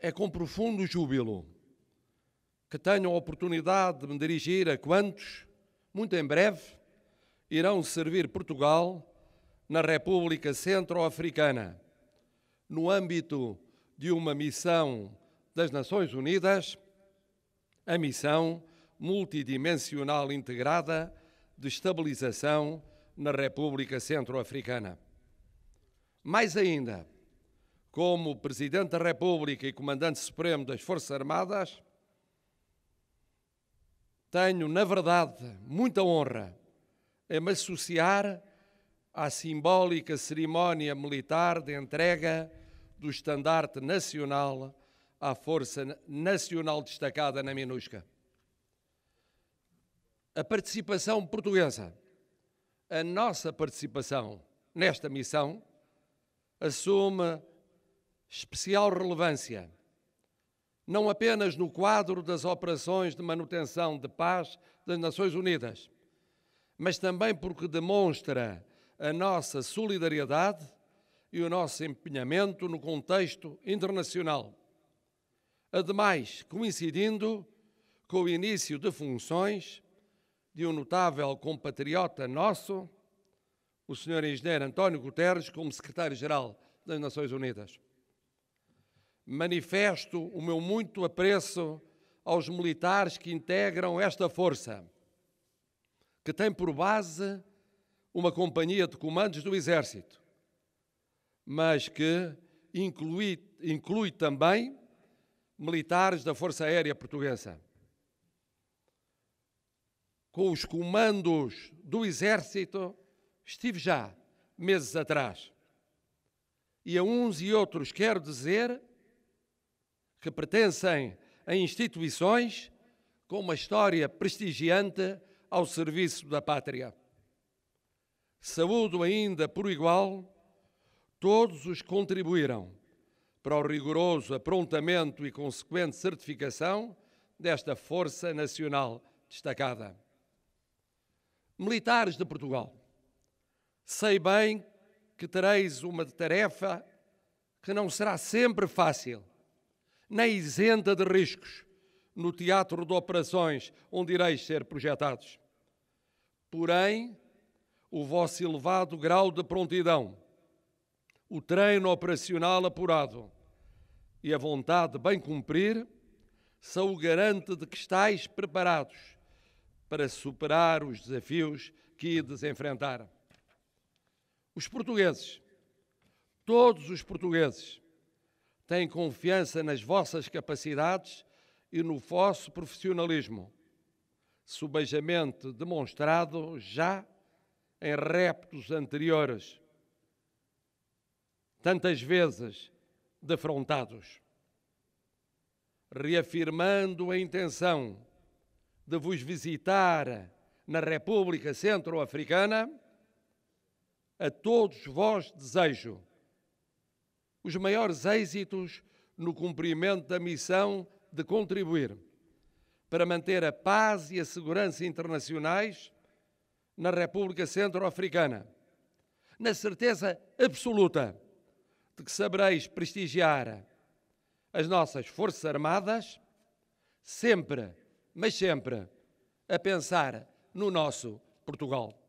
É com profundo júbilo que tenho a oportunidade de me dirigir a quantos, muito em breve, irão servir Portugal na República Centro-Africana, no âmbito de uma missão das Nações Unidas, a missão multidimensional integrada de estabilização na República Centro-Africana. Mais ainda, como Presidente da República e Comandante Supremo das Forças Armadas, tenho, na verdade, muita honra em me associar à simbólica cerimónia militar de entrega do estandarte nacional à Força Nacional Destacada na MINUSCA. A participação portuguesa, a nossa participação nesta missão, assume especial relevância, não apenas no quadro das operações de manutenção de paz das Nações Unidas, mas também porque demonstra a nossa solidariedade e o nosso empenhamento no contexto internacional. Ademais, coincidindo com o início de funções de um notável compatriota nosso, o Sr. Engenheiro António Guterres, como Secretário-Geral das Nações Unidas manifesto o meu muito apreço aos militares que integram esta força, que tem por base uma companhia de comandos do Exército, mas que inclui, inclui também militares da Força Aérea Portuguesa. Com os comandos do Exército, estive já meses atrás. E a uns e outros quero dizer que pertencem a instituições com uma história prestigiante ao serviço da pátria. Saúdo ainda por igual todos os que contribuíram para o rigoroso aprontamento e consequente certificação desta Força Nacional destacada. Militares de Portugal, sei bem que tereis uma tarefa que não será sempre fácil, nem isenta de riscos, no teatro de operações onde ireis ser projetados. Porém, o vosso elevado grau de prontidão, o treino operacional apurado e a vontade de bem cumprir são o garante de que estáis preparados para superar os desafios que ides enfrentar. Os portugueses, todos os portugueses, tenho confiança nas vossas capacidades e no vosso profissionalismo, subejamente demonstrado já em reptos anteriores, tantas vezes defrontados, reafirmando a intenção de vos visitar na República Centro-Africana, a todos vós desejo os maiores êxitos no cumprimento da missão de contribuir para manter a paz e a segurança internacionais na República Centro-Africana, na certeza absoluta de que sabereis prestigiar as nossas Forças Armadas, sempre, mas sempre, a pensar no nosso Portugal.